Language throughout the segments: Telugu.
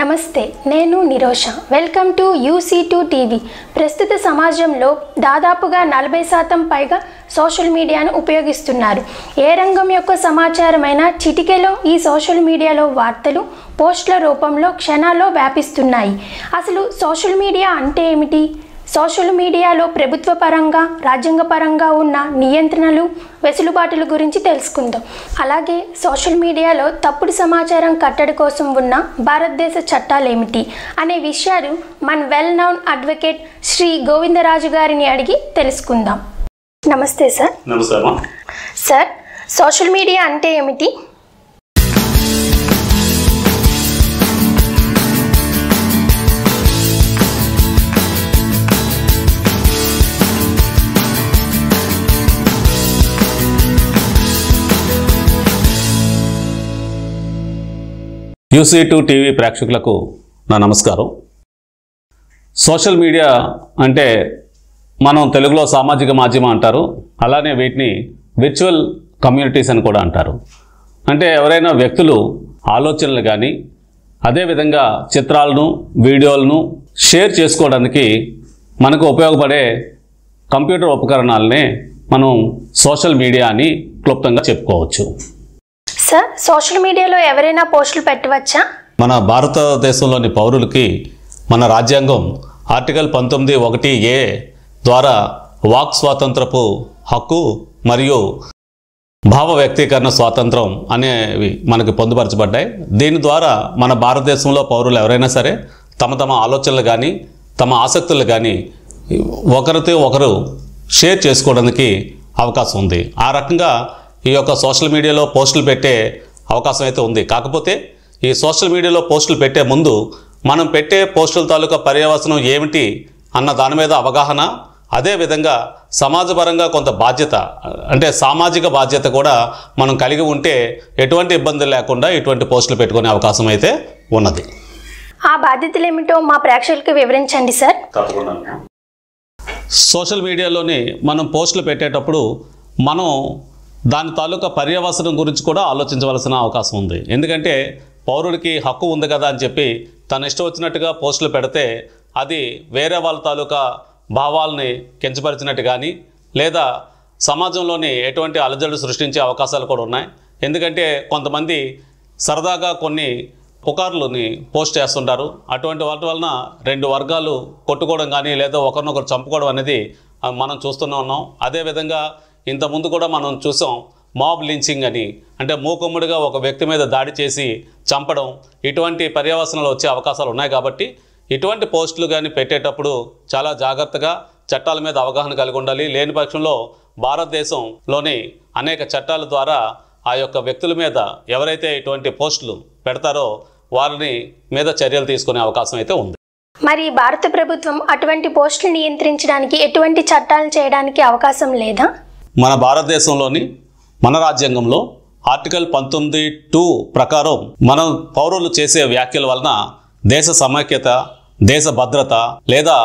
నమస్తే నేను Nirosha welcome to U C two ప్రస్తుత సమాజంలో దాదాపుగా నలభై శాతం పైగా సోషల్ మీడియాను ఉపయోగిస్తున్నారు ఏ రంగం యొక్క సమాచారమైన చిటికెలో ఈ సోషల్ మీడియాలో వార్తలు పోస్టుల రూపంలో క్షణాల్లో వ్యాపిస్తున్నాయి అసలు సోషల్ మీడియా అంటే ఏమిటి సోషల్ మీడియాలో ప్రభుత్వ పరంగా రాజ్యాంగ పరంగా ఉన్న నియంత్రణలు వెసులుబాటుల గురించి తెలుసుకుందాం అలాగే సోషల్ మీడియాలో తప్పుడు సమాచారం కట్టడి కోసం ఉన్న భారతదేశ చట్టాలు ఏమిటి అనే విషయాలు మన well known advocate Shri Govindaraju గారిని అడిగి తెలుసుకుందాం నమస్తే సార్ సార్ సోషల్ మీడియా అంటే ఏమిటి క్యూసీ టూ టీవీ ప్రేక్షకులకు నా నమస్కారం సోషల్ మీడియా అంటే మనం తెలుగులో సామాజిక మాధ్యమం అంటారు అలానే వీటిని విర్చువల్ కమ్యూనిటీస్ అని కూడా అంటారు అంటే ఎవరైనా వ్యక్తులు ఆలోచనలు కానీ అదేవిధంగా చిత్రాలను వీడియోలను షేర్ చేసుకోవడానికి మనకు ఉపయోగపడే కంప్యూటర్ ఉపకరణాలని మనం సోషల్ మీడియా అని క్లుప్తంగా చెప్పుకోవచ్చు సార్ సోషల్ మీడియాలో ఎవరైనా పోస్టులు పెట్టవచ్చా మన భారతదేశంలోని పౌరులకి మన రాజ్యాంగం ఆర్టికల్ పంతొమ్మిది ఒకటి ఏ ద్వారా వాక్ స్వాతంత్రపు హక్కు మరియు భావ వ్యక్తీకరణ స్వాతంత్రం అనేవి మనకి పొందుపరచబడ్డాయి దీని ద్వారా మన భారతదేశంలో పౌరులు ఎవరైనా సరే తమ తమ ఆలోచనలు కానీ తమ ఆసక్తులు కానీ ఒకరితో ఒకరు షేర్ చేసుకోవడానికి అవకాశం ఉంది ఆ రకంగా ఈ యొక్క సోషల్ మీడియాలో పోస్టులు పెట్టే అవకాశం అయితే ఉంది కాకపోతే ఈ సోషల్ మీడియాలో పోస్టులు పెట్టే ముందు మనం పెట్టే పోస్టుల తాలూకా పర్యవసనం ఏమిటి అన్న దాని మీద అవగాహన అదేవిధంగా సమాజపరంగా కొంత బాధ్యత అంటే సామాజిక బాధ్యత కూడా మనం కలిగి ఉంటే ఎటువంటి ఇబ్బందులు లేకుండా ఇటువంటి పోస్టులు పెట్టుకునే అవకాశం అయితే ఉన్నది ఆ బాధ్యతలు ఏమిటో మా ప్రేక్షకులకు వివరించండి సార్ సోషల్ మీడియాలోని మనం పోస్టులు పెట్టేటప్పుడు మనం దాని తాలూకా పర్యవసనం గురించి కూడా ఆలోచించవలసిన అవకాశం ఉంది ఎందుకంటే పౌరుడికి హక్కు ఉంది కదా అని చెప్పి తన ఇష్టం వచ్చినట్టుగా పోస్టులు పెడితే అది వేరే వాళ్ళ తాలూకా భావాల్ని కించపరిచినట్టు కానీ లేదా సమాజంలోని ఎటువంటి అలజడులు సృష్టించే అవకాశాలు కూడా ఉన్నాయి ఎందుకంటే కొంతమంది సరదాగా కొన్ని పుకార్లని పోస్ట్ చేస్తుంటారు అటువంటి వాటి వలన రెండు వర్గాలు కొట్టుకోవడం కానీ లేదా ఒకరినొకరు చంపుకోవడం అనేది మనం చూస్తూనే ఉన్నాం అదేవిధంగా ఇంతకుముందు కూడా మనం చూసాం మాబ్ లించింగ్ అని అంటే మూకుమ్ముడిగా ఒక వ్యక్తి మీద దాడి చేసి చంపడం ఇటువంటి పర్యవసనలు వచ్చే అవకాశాలు ఉన్నాయి కాబట్టి ఇటువంటి పోస్టులు కానీ పెట్టేటప్పుడు చాలా జాగ్రత్తగా చట్టాల మీద అవగాహన కలిగి ఉండాలి లేని పక్షంలో భారతదేశంలోని అనేక చట్టాల ద్వారా ఆ యొక్క వ్యక్తుల మీద ఎవరైతే ఇటువంటి పోస్టులు పెడతారో వారిని మీద చర్యలు తీసుకునే అవకాశం అయితే ఉంది మరి భారత ప్రభుత్వం అటువంటి పోస్టులు నియంత్రించడానికి ఎటువంటి చట్టాలు చేయడానికి అవకాశం లేదా మన భారతదేశంలోని మన రాజ్యాంగంలో ఆర్టికల్ పంతొమ్మిది టూ ప్రకారం మనం పౌరులు చేసే వ్యాఖ్యల వలన దేశ సమైక్యత దేశ భద్రత లేదా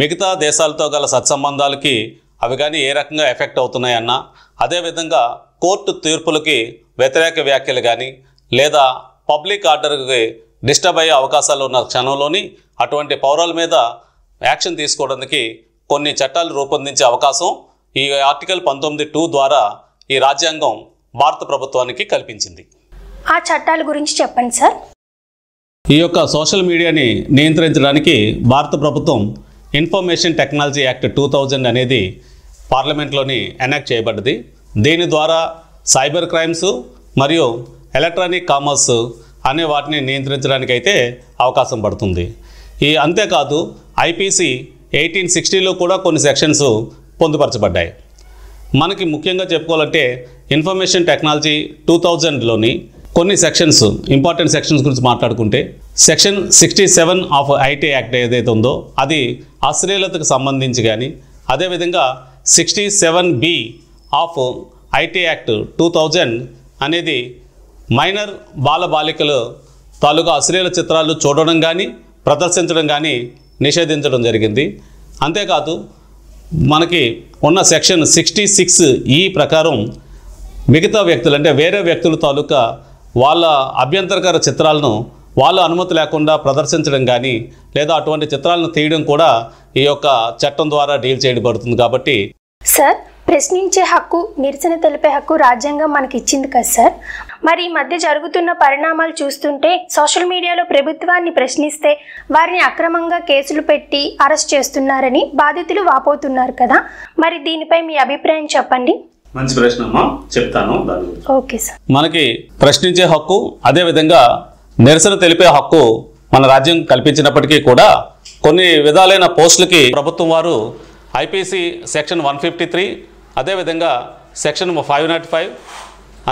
మిగతా దేశాలతో గల సత్సంబంధాలకి అవి కానీ ఏ రకంగా ఎఫెక్ట్ అవుతున్నాయన్నా అదేవిధంగా కోర్టు తీర్పులకి వ్యతిరేక వ్యాఖ్యలు కానీ లేదా పబ్లిక్ ఆర్డర్కి డిస్టర్బ్ అయ్యే అవకాశాలు ఉన్న క్షణంలోని అటువంటి పౌరుల మీద యాక్షన్ తీసుకోవడానికి కొన్ని చట్టాలు రూపొందించే అవకాశం ఈ ఆర్టికల్ పంతొమ్మిది టూ ద్వారా ఈ రాజ్యాంగం భారత ప్రభుత్వానికి కల్పించింది ఆ చట్టాల గురించి చెప్పండి సార్ ఈ యొక్క సోషల్ మీడియాని నియంత్రించడానికి భారత ప్రభుత్వం information technology act two thousand అనేది పార్లమెంట్లోని ఎనాక్ట్ చేయబడ్డది దీని ద్వారా సైబర్ క్రైమ్స్ మరియు ఎలక్ట్రానిక్ కామర్స్ అనే వాటిని నియంత్రించడానికి అయితే అవకాశం పడుతుంది ఈ అంతేకాదు ఐపీసీ ఎయిటీన్ సిక్స్టీలో కూడా కొన్ని సెక్షన్స్ పొందుపరచబడ్డాయి మనకి ముఖ్యంగా చెప్పుకోవాలంటే ఇన్ఫర్మేషన్ టెక్నాలజీ టూ థౌజండ్లోని కొన్ని సెక్షన్స్ ఇంపార్టెంట్ సెక్షన్స్ గురించి మాట్లాడుకుంటే section sixty seven of IT act ఏదైతే ఉందో అది అశ్లీలతకు సంబంధించి కానీ అదేవిధంగా sixty seven B of IT act two thousand అనేది మైనర్ బాలబాలికలు తాలూకా అశ్లీల చిత్రాలు చూడడం కానీ ప్రదర్శించడం కానీ నిషేధించడం జరిగింది అంతేకాదు మనకి ఉన్న సెక్షన్ సిక్స్టీ సిక్స్ ఈ ప్రకారం మిగతా వ్యక్తులు అంటే వేరే వ్యక్తుల తాలూకా వాళ్ళ అభ్యంతరకర చిత్రాలను వాళ్ళ అనుమతి లేకుండా ప్రదర్శించడం కానీ లేదా అటువంటి చిత్రాలను తీయడం కూడా ఈ యొక్క చట్టం ద్వారా డీల్ చేయబడుతుంది కాబట్టి సార్ ప్రశ్నించే హక్కు నిరసన తెలిపే హక్కు రాజ్యాంగం మనకి ఇచ్చింది కదా సార్ మరి ఈ మధ్య జరుగుతున్న పరిణామాలు చూస్తుంటే సోషల్ మీడియాలో ప్రభుత్వాన్ని ప్రశ్నిస్తే వారిని అక్రమంగా కేసులు పెట్టి అరెస్ట్ చేస్తున్నారని బాధితులు వాపోతున్నారు కదా మరి దీనిపై మీ అభిప్రాయం చెప్పండి మంచి ప్రశ్న చెప్తాను ఓకే సార్ మనకి ప్రశ్నించే హక్కు అదే విధంగా నిరసన తెలిపే హక్కు మన రాజ్యం కల్పించినప్పటికీ కూడా కొన్ని విధాలైన పోస్టులకి ప్రభుత్వం వారు IPC section one fifty three అదేవిధంగా సెక్షన్ ఫైవ్ నాట్ ఫైవ్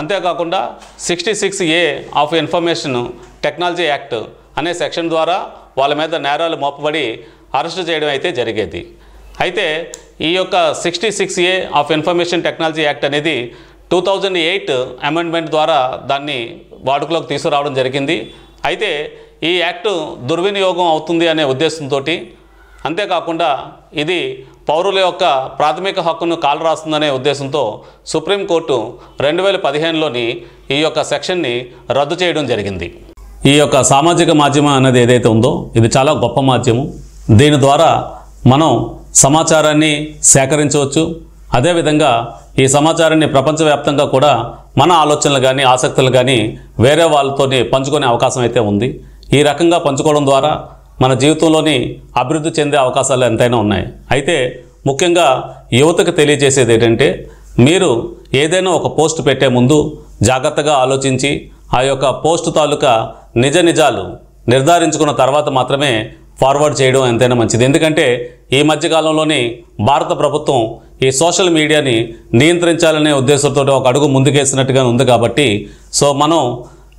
అంతేకాకుండా sixty six A of information technology act అనే సెక్షన్ ద్వారా వాళ్ళ మీద నేరాలు మోపబడి అరెస్టు చేయడం అయితే జరిగేది అయితే ఈ యొక్క sixty six A of information technology act అనేది టూ థౌజండ్ ఎయిట్ అమెండ్మెంట్ ద్వారా దాన్ని వాడుకలోకి తీసుకురావడం జరిగింది అయితే ఈ యాక్టు దుర్వినియోగం అవుతుంది అనే ఉద్దేశంతో అంతేకాకుండా ఇది పౌరుల యొక్క ప్రాథమిక హక్కును కాలరాస్తుందనే ఉద్దేశంతో సుప్రీంకోర్టు రెండు వేల పదిహేనులోని ఈ యొక్క సెక్షన్ని రద్దు చేయడం జరిగింది ఈ యొక్క సామాజిక మాధ్యమం అనేది ఏదైతే ఉందో ఇది చాలా గొప్ప మాధ్యమం దీని ద్వారా మనం సమాచారాన్ని సేకరించవచ్చు అదేవిధంగా ఈ సమాచారాన్ని ప్రపంచవ్యాప్తంగా కూడా మన ఆలోచనలు కానీ ఆసక్తులు కానీ వేరే వాళ్ళతో పంచుకునే అవకాశం అయితే ఉంది ఈ రకంగా పంచుకోవడం ద్వారా మన జీవితంలోని అభివృద్ధి చెందే అవకాశాలు ఎంతైనా ఉన్నాయి అయితే ముఖ్యంగా యువతకు తెలియజేసేది ఏంటంటే మీరు ఏదైనా ఒక పోస్ట్ పెట్టే ముందు జాగ్రత్తగా ఆలోచించి ఆ యొక్క పోస్ట్ తాలూకా నిజ నిజాలు నిర్ధారించుకున్న తర్వాత మాత్రమే ఫార్వర్డ్ చేయడం ఎంతైనా మంచిది ఎందుకంటే ఈ మధ్యకాలంలోని భారత ప్రభుత్వం ఈ సోషల్ మీడియాని నియంత్రించాలనే ఉద్దేశంతో ఒక అడుగు ముందుకేసినట్టుగా ఉంది కాబట్టి సో మనం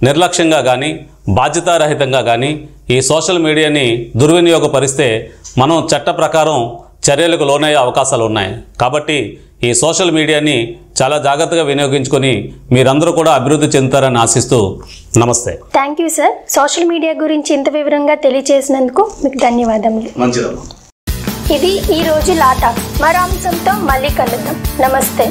నిర్లక్ష్యంగా కానీ బాధ్యతారహితంగా కానీ ఈ సోషల్ మీడియాని దుర్వినియోగపరిస్తే మనం చట్ట ప్రకారం చర్యలకు లోనయ్యే అవకాశాలు ఉన్నాయి కాబట్టి ఈ సోషల్ మీడియాని చాలా జాగ్రత్తగా వినియోగించుకొని మీరందరూ కూడా అభివృద్ధి చెందుతారని ఆశిస్తూ నమస్తే thank you sir social media గురించి ఇంత వివరంగా తెలియజేసినందుకు మీకు ధన్యవాదములు ఇది ఈ రోజు లాట మరో అంశంతో మళ్ళీ కలుద్దాం నమస్తే